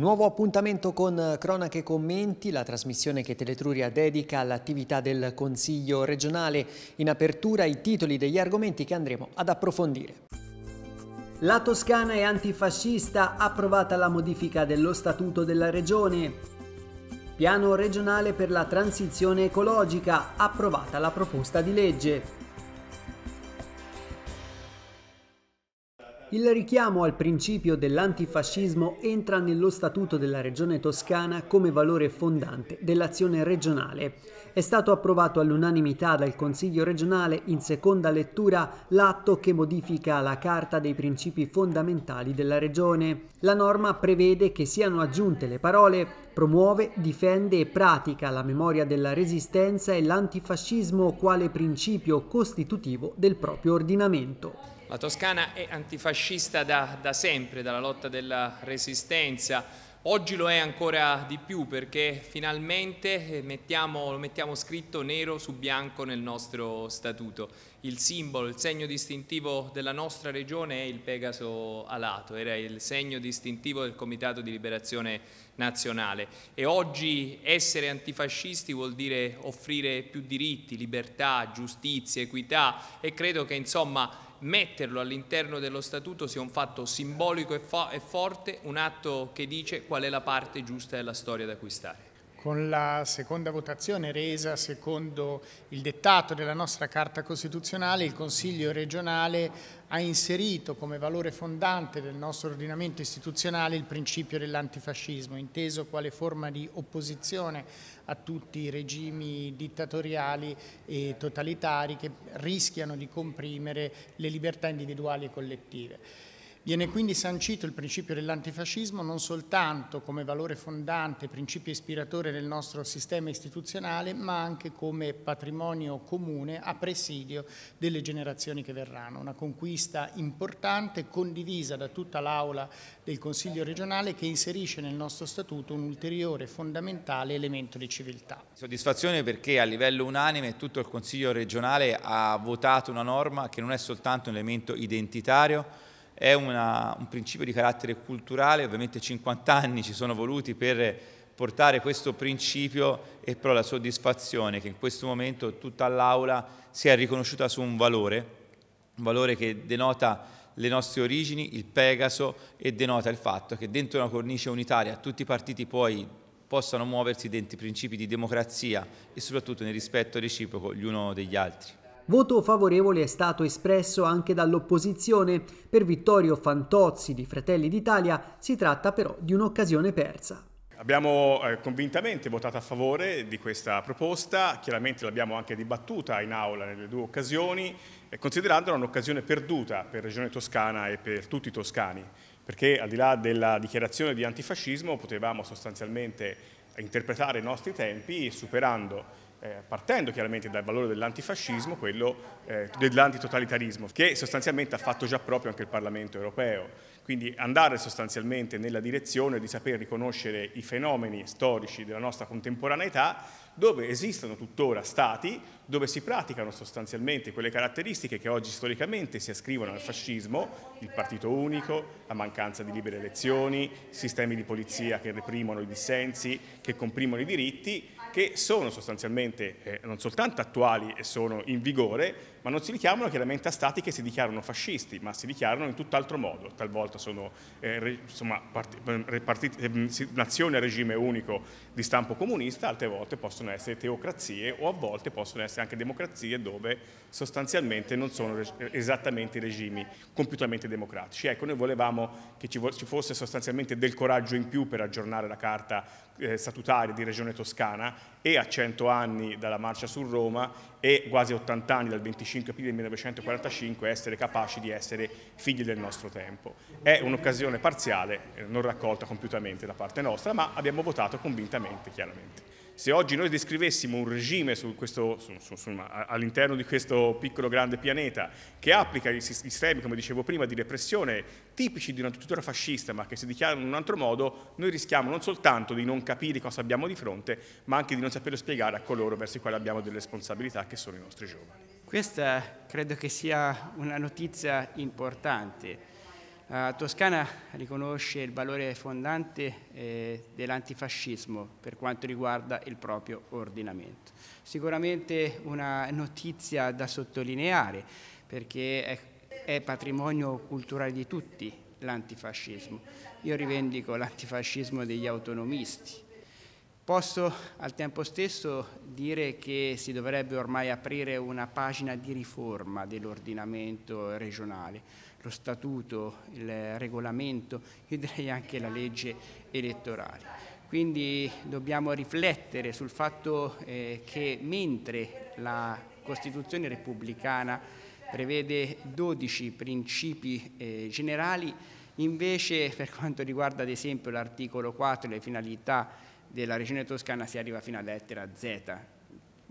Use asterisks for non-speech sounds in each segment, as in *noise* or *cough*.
Un nuovo appuntamento con eh, Cronache e Commenti, la trasmissione che Teletruria dedica all'attività del Consiglio regionale. In apertura i titoli degli argomenti che andremo ad approfondire. La Toscana è antifascista, approvata la modifica dello statuto della regione. Piano regionale per la transizione ecologica, approvata la proposta di legge. Il richiamo al principio dell'antifascismo entra nello Statuto della Regione Toscana come valore fondante dell'azione regionale. È stato approvato all'unanimità dal Consiglio regionale in seconda lettura l'atto che modifica la Carta dei principi fondamentali della Regione. La norma prevede che siano aggiunte le parole promuove, difende e pratica la memoria della resistenza e l'antifascismo quale principio costitutivo del proprio ordinamento. La Toscana è antifascista da, da sempre, dalla lotta della resistenza, Oggi lo è ancora di più perché finalmente eh, mettiamo, lo mettiamo scritto nero su bianco nel nostro statuto. Il simbolo, il segno distintivo della nostra regione è il Pegaso alato, era il segno distintivo del Comitato di Liberazione Nazionale e oggi essere antifascisti vuol dire offrire più diritti, libertà, giustizia, equità e credo che insomma metterlo all'interno dello statuto sia un fatto simbolico e, fo e forte, un atto che dice qual è la parte giusta della storia da acquistare con la seconda votazione resa secondo il dettato della nostra Carta Costituzionale, il Consiglio regionale ha inserito come valore fondante del nostro ordinamento istituzionale il principio dell'antifascismo, inteso quale forma di opposizione a tutti i regimi dittatoriali e totalitari che rischiano di comprimere le libertà individuali e collettive. Viene quindi sancito il principio dell'antifascismo non soltanto come valore fondante, principio ispiratore del nostro sistema istituzionale, ma anche come patrimonio comune a presidio delle generazioni che verranno. Una conquista importante, condivisa da tutta l'Aula del Consiglio regionale, che inserisce nel nostro statuto un ulteriore fondamentale elemento di civiltà. Soddisfazione perché a livello unanime tutto il Consiglio regionale ha votato una norma che non è soltanto un elemento identitario, è una, un principio di carattere culturale, ovviamente 50 anni ci sono voluti per portare questo principio e però la soddisfazione che in questo momento tutta l'Aula sia riconosciuta su un valore, un valore che denota le nostre origini, il Pegaso e denota il fatto che dentro una cornice unitaria tutti i partiti poi possano muoversi dentro i principi di democrazia e soprattutto nel rispetto reciproco gli uno degli altri. Voto favorevole è stato espresso anche dall'opposizione. Per Vittorio Fantozzi di Fratelli d'Italia si tratta però di un'occasione persa. Abbiamo eh, convintamente votato a favore di questa proposta, chiaramente l'abbiamo anche dibattuta in aula nelle due occasioni, eh, considerandola un'occasione perduta per Regione Toscana e per tutti i toscani, perché al di là della dichiarazione di antifascismo potevamo sostanzialmente interpretare i nostri tempi superando eh, partendo chiaramente dal valore dell'antifascismo, quello eh, dell'antitotalitarismo, che sostanzialmente ha fatto già proprio anche il Parlamento europeo. Quindi andare sostanzialmente nella direzione di saper riconoscere i fenomeni storici della nostra contemporaneità, dove esistono tuttora stati, dove si praticano sostanzialmente quelle caratteristiche che oggi storicamente si ascrivono al fascismo, il partito unico, la mancanza di libere elezioni, sistemi di polizia che reprimono i dissensi, che comprimono i diritti, che sono sostanzialmente eh, non soltanto attuali e sono in vigore, ma non si richiamano chiaramente a stati che si dichiarano fascisti, ma si dichiarano in tutt'altro modo, talvolta sono eh, re, insomma, part, partiti, eh, eh nazioni a regime unico di stampo comunista, altre volte possono essere teocrazie o a volte possono essere anche democrazie dove sostanzialmente non sono eh, esattamente regimi compiutamente democratici. Ecco, noi volevamo che ci, ci fosse sostanzialmente del coraggio in più per aggiornare la carta eh, statutaria di Regione Toscana e a 100 anni dalla marcia su Roma e quasi 80 anni dal 25 aprile 1945 essere capaci di essere figli del nostro tempo. È un'occasione parziale, eh, non raccolta compiutamente da parte nostra, ma abbiamo votato convintamente, chiaramente se oggi noi descrivessimo un regime all'interno di questo piccolo grande pianeta che applica i sistemi, come dicevo prima, di repressione tipici di una tutela fascista ma che si dichiarano in un altro modo, noi rischiamo non soltanto di non capire cosa abbiamo di fronte, ma anche di non saperlo spiegare a coloro verso i quali abbiamo delle responsabilità che sono i nostri giovani. Questa credo che sia una notizia importante eh, la Toscana riconosce il valore fondante eh, dell'antifascismo per quanto riguarda il proprio ordinamento. Sicuramente una notizia da sottolineare perché è patrimonio culturale di tutti l'antifascismo. Io rivendico l'antifascismo degli autonomisti, Posso al tempo stesso dire che si dovrebbe ormai aprire una pagina di riforma dell'ordinamento regionale, lo statuto, il regolamento, io direi anche la legge elettorale. Quindi dobbiamo riflettere sul fatto eh, che mentre la Costituzione repubblicana prevede 12 principi eh, generali, invece per quanto riguarda ad esempio l'articolo 4 le finalità della regione toscana si arriva fino alla lettera Z.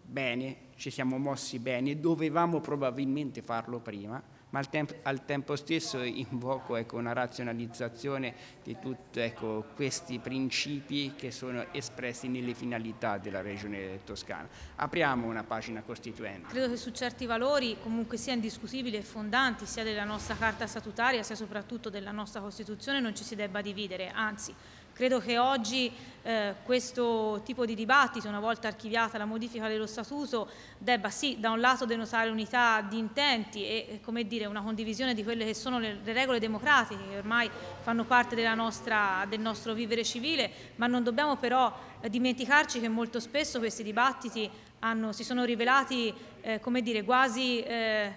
Bene, ci siamo mossi bene, dovevamo probabilmente farlo prima, ma al, temp al tempo stesso invoco ecco, una razionalizzazione di tutti ecco, questi principi che sono espressi nelle finalità della regione toscana. Apriamo una pagina costituente. Credo che su certi valori comunque sia indiscutibili e fondanti sia della nostra carta statutaria sia soprattutto della nostra Costituzione non ci si debba dividere, anzi Credo che oggi eh, questo tipo di dibattito, una volta archiviata la modifica dello statuto, debba sì da un lato denotare unità di intenti e eh, dire, una condivisione di quelle che sono le, le regole democratiche che ormai fanno parte nostra, del nostro vivere civile, ma non dobbiamo però eh, dimenticarci che molto spesso questi dibattiti hanno, si sono rivelati eh, dire, quasi eh,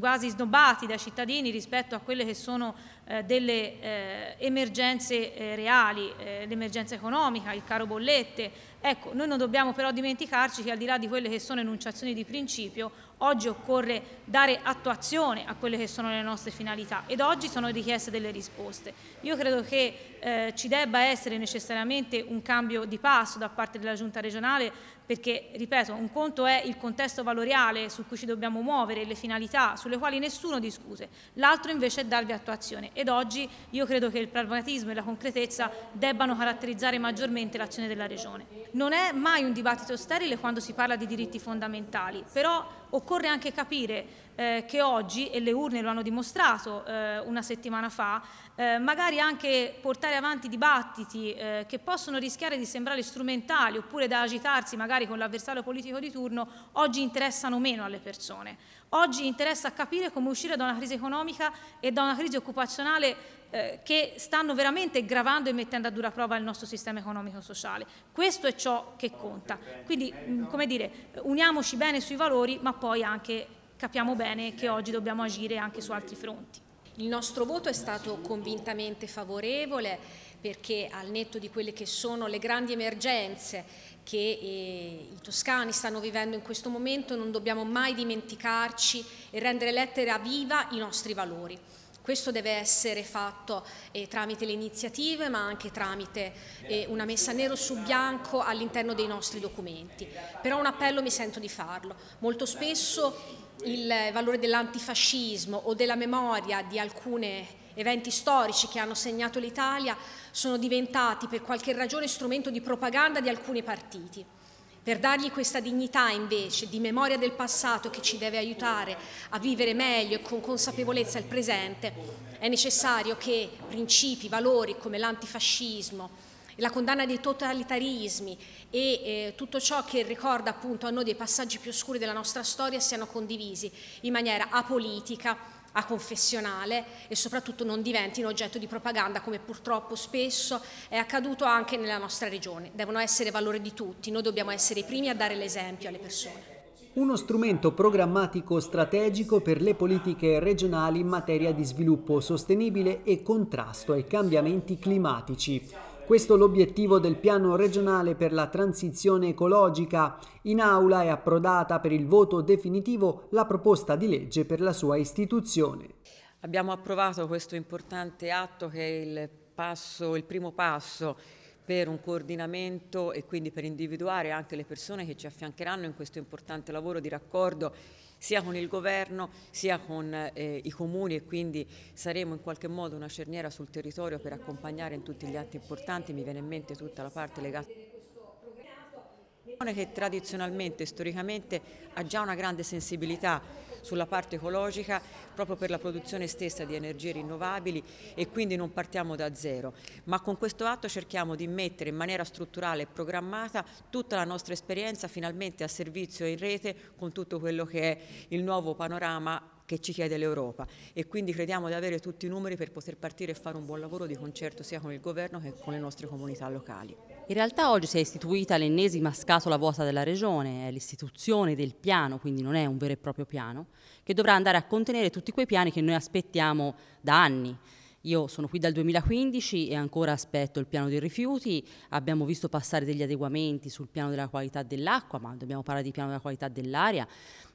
quasi snobbati dai cittadini rispetto a quelle che sono eh, delle eh, emergenze eh, reali, eh, l'emergenza economica, il caro bollette. Ecco, noi non dobbiamo però dimenticarci che al di là di quelle che sono enunciazioni di principio, oggi occorre dare attuazione a quelle che sono le nostre finalità ed oggi sono richieste delle risposte. Io credo che eh, ci debba essere necessariamente un cambio di passo da parte della Giunta regionale perché, ripeto, un conto è il contesto valoriale su cui ci dobbiamo muovere, le finalità sulle quali nessuno discute, l'altro invece è darvi attuazione ed oggi io credo che il pragmatismo e la concretezza debbano caratterizzare maggiormente l'azione della Regione. Non è mai un dibattito sterile quando si parla di diritti fondamentali, però occorre anche capire eh, che oggi, e le urne lo hanno dimostrato eh, una settimana fa, eh, magari anche portare avanti dibattiti eh, che possono rischiare di sembrare strumentali oppure da agitarsi magari con l'avversario politico di turno, oggi interessano meno alle persone. Oggi interessa capire come uscire da una crisi economica e da una crisi occupazionale eh, che stanno veramente gravando e mettendo a dura prova il nostro sistema economico-sociale. Questo è ciò che conta. Quindi, mm, come dire, uniamoci bene sui valori, ma poi anche capiamo bene che oggi dobbiamo agire anche su altri fronti. Il nostro voto è stato convintamente favorevole perché al netto di quelle che sono le grandi emergenze che eh, i toscani stanno vivendo in questo momento non dobbiamo mai dimenticarci e rendere lettera viva i nostri valori. Questo deve essere fatto eh, tramite le iniziative ma anche tramite eh, una messa nero su bianco all'interno dei nostri documenti. Però un appello mi sento di farlo. Molto spesso il valore dell'antifascismo o della memoria di alcune eventi storici che hanno segnato l'Italia sono diventati per qualche ragione strumento di propaganda di alcuni partiti. Per dargli questa dignità invece di memoria del passato che ci deve aiutare a vivere meglio e con consapevolezza il presente, è necessario che principi, valori come l'antifascismo, la condanna dei totalitarismi e eh, tutto ciò che ricorda appunto a noi dei passaggi più oscuri della nostra storia siano condivisi in maniera apolitica a confessionale e soprattutto non diventino oggetto di propaganda come purtroppo spesso è accaduto anche nella nostra regione. Devono essere valore di tutti, noi dobbiamo essere i primi a dare l'esempio alle persone uno strumento programmatico strategico per le politiche regionali in materia di sviluppo sostenibile e contrasto ai cambiamenti climatici. Questo è l'obiettivo del piano regionale per la transizione ecologica. In aula è approdata per il voto definitivo la proposta di legge per la sua istituzione. Abbiamo approvato questo importante atto che è il, passo, il primo passo per un coordinamento e quindi per individuare anche le persone che ci affiancheranno in questo importante lavoro di raccordo sia con il governo sia con eh, i comuni e quindi saremo in qualche modo una cerniera sul territorio per accompagnare in tutti gli atti importanti, mi viene in mente tutta la parte legata che tradizionalmente, storicamente ha già una grande sensibilità sulla parte ecologica proprio per la produzione stessa di energie rinnovabili e quindi non partiamo da zero, ma con questo atto cerchiamo di mettere in maniera strutturale e programmata tutta la nostra esperienza finalmente a servizio e in rete con tutto quello che è il nuovo panorama che ci chiede l'Europa e quindi crediamo di avere tutti i numeri per poter partire e fare un buon lavoro di concerto sia con il governo che con le nostre comunità locali. In realtà oggi si è istituita l'ennesima scatola vuota della regione, è l'istituzione del piano, quindi non è un vero e proprio piano, che dovrà andare a contenere tutti quei piani che noi aspettiamo da anni. Io sono qui dal 2015 e ancora aspetto il piano dei rifiuti, abbiamo visto passare degli adeguamenti sul piano della qualità dell'acqua, ma dobbiamo parlare di piano della qualità dell'aria,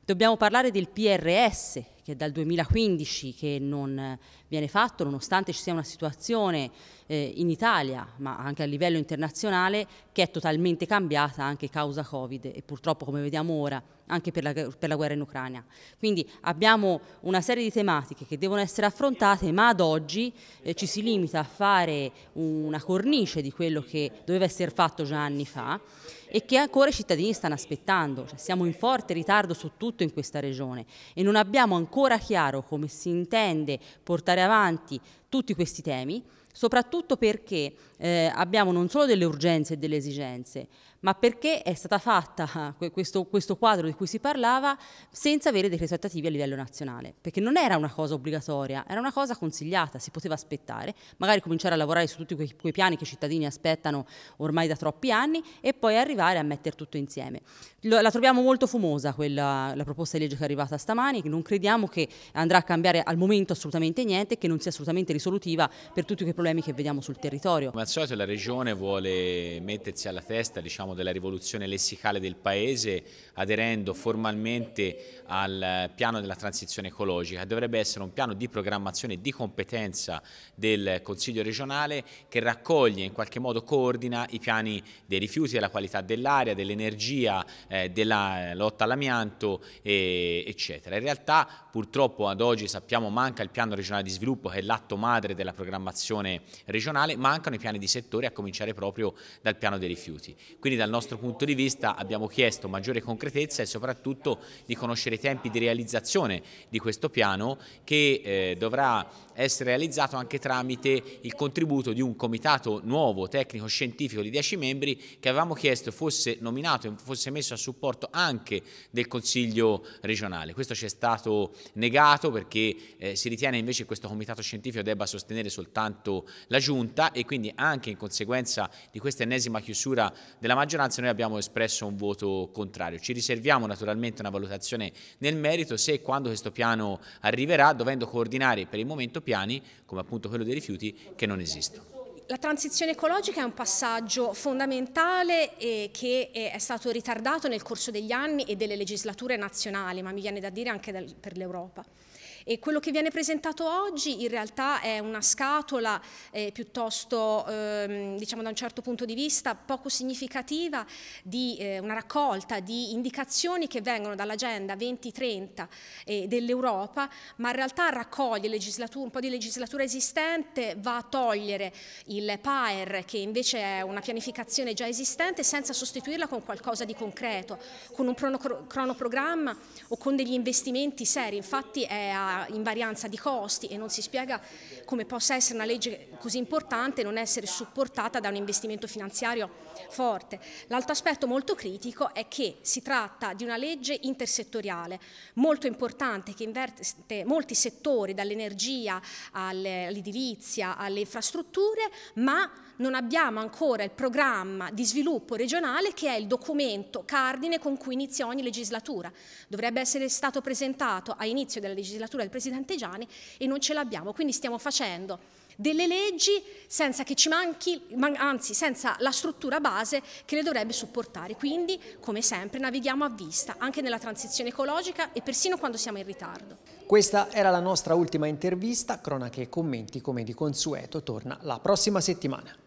Dobbiamo parlare del PRS che dal 2015 che non eh, viene fatto nonostante ci sia una situazione eh, in Italia ma anche a livello internazionale che è totalmente cambiata anche causa Covid e purtroppo come vediamo ora anche per la, per la guerra in Ucraina. Quindi abbiamo una serie di tematiche che devono essere affrontate ma ad oggi eh, ci si limita a fare una cornice di quello che doveva essere fatto già anni fa e che ancora i cittadini stanno aspettando. Cioè, siamo in forte ritardo su tutto soprattutto in questa regione e non abbiamo ancora chiaro come si intende portare avanti tutti questi temi, soprattutto perché eh, abbiamo non solo delle urgenze e delle esigenze, ma perché è stata fatta *laughs* questo, questo quadro di cui si parlava senza avere dei risultati a livello nazionale, perché non era una cosa obbligatoria, era una cosa consigliata, si poteva aspettare, magari cominciare a lavorare su tutti quei, quei piani che i cittadini aspettano ormai da troppi anni e poi arrivare a mettere tutto insieme. Lo, la troviamo molto fumosa quella, la proposta di legge che è arrivata stamani, non crediamo che andrà a cambiare al momento assolutamente niente, che non sia assolutamente risolutivo risolutiva per tutti quei problemi che vediamo sul territorio. Come al solito la Regione vuole mettersi alla testa diciamo, della rivoluzione lessicale del Paese aderendo formalmente al piano della transizione ecologica. Dovrebbe essere un piano di programmazione di competenza del Consiglio regionale che raccoglie in qualche modo coordina i piani dei rifiuti, della qualità dell'aria, dell'energia, eh, della lotta all'amianto eccetera. In realtà purtroppo ad oggi sappiamo manca il piano regionale di sviluppo che è l'atto macro madre della programmazione regionale, mancano i piani di settore a cominciare proprio dal piano dei rifiuti. Quindi dal nostro punto di vista abbiamo chiesto maggiore concretezza e soprattutto di conoscere i tempi di realizzazione di questo piano che eh, dovrà essere realizzato anche tramite il contributo di un comitato nuovo tecnico-scientifico di 10 membri che avevamo chiesto fosse nominato e fosse messo a supporto anche del Consiglio regionale. Questo ci è stato negato perché eh, si ritiene invece che questo comitato scientifico debba debba sostenere soltanto la Giunta e quindi anche in conseguenza di questa ennesima chiusura della maggioranza noi abbiamo espresso un voto contrario. Ci riserviamo naturalmente una valutazione nel merito se e quando questo piano arriverà, dovendo coordinare per il momento piani, come appunto quello dei rifiuti, che non esistono. La transizione ecologica è un passaggio fondamentale che è stato ritardato nel corso degli anni e delle legislature nazionali, ma mi viene da dire anche per l'Europa. E quello che viene presentato oggi in realtà è una scatola eh, piuttosto, ehm, diciamo da un certo punto di vista, poco significativa di eh, una raccolta di indicazioni che vengono dall'agenda 2030 eh, dell'Europa, ma in realtà raccoglie un po' di legislatura esistente, va a togliere il PAER che invece è una pianificazione già esistente senza sostituirla con qualcosa di concreto, con un cronoprogramma o con degli investimenti seri. Infatti è a invarianza di costi e non si spiega come possa essere una legge così importante e non essere supportata da un investimento finanziario forte. L'altro aspetto molto critico è che si tratta di una legge intersettoriale molto importante che inverte molti settori dall'energia all'edilizia alle infrastrutture ma non abbiamo ancora il programma di sviluppo regionale che è il documento cardine con cui inizia ogni legislatura. Dovrebbe essere stato presentato a inizio della legislatura del Presidente Gianni e non ce l'abbiamo, quindi stiamo facendo delle leggi senza che ci manchi, man, anzi senza la struttura base che le dovrebbe supportare. Quindi, come sempre, navighiamo a vista, anche nella transizione ecologica e persino quando siamo in ritardo. Questa era la nostra ultima intervista, cronache e commenti come di consueto torna la prossima settimana.